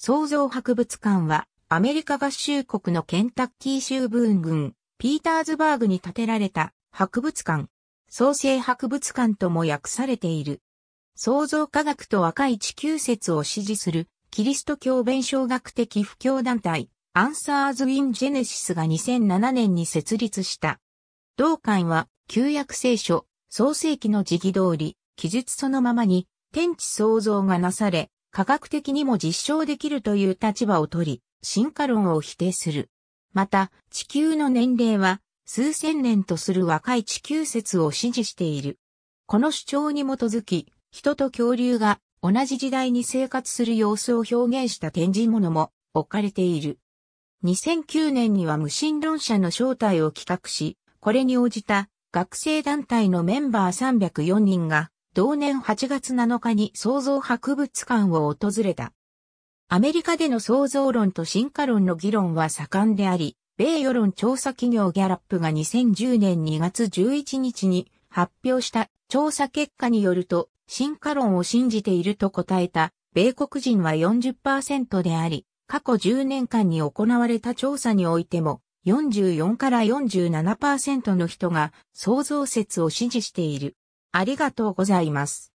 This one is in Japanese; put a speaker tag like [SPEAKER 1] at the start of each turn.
[SPEAKER 1] 創造
[SPEAKER 2] 博物館は、アメリカ合衆国のケンタッキー州ブーン郡、ピーターズバーグに建てられた博物館、創生博物館とも訳されている。創造科学と若い地球説を支持する、キリスト教弁償学的布教団体、アンサーズ・イン・ジェネシスが2007年に設立した。同館は、旧約聖書、創世記の時期通り、記述そのままに、天地創造がなされ、科学的にも実証できるという立場を取り、進化論を否定する。また、地球の年齢は数千年とする若い地球説を支持している。この主張に基づき、人と恐竜が同じ時代に生活する様子を表現した展示物も置かれている。2009年には無神論者の招待を企画し、これに応じた学生団体のメンバー304人が同年8月7日に創造博物館を訪れた。アメリカでの創造論と進化論の議論は盛んであり、米世論調査企業ギャラップが2010年2月11日に発表した調査結果によると、進化論を信じていると答えた米国人は40%であり、過去10年間に行われた調査においても、44から47%の人が創造説を支持している。ありがとうございます。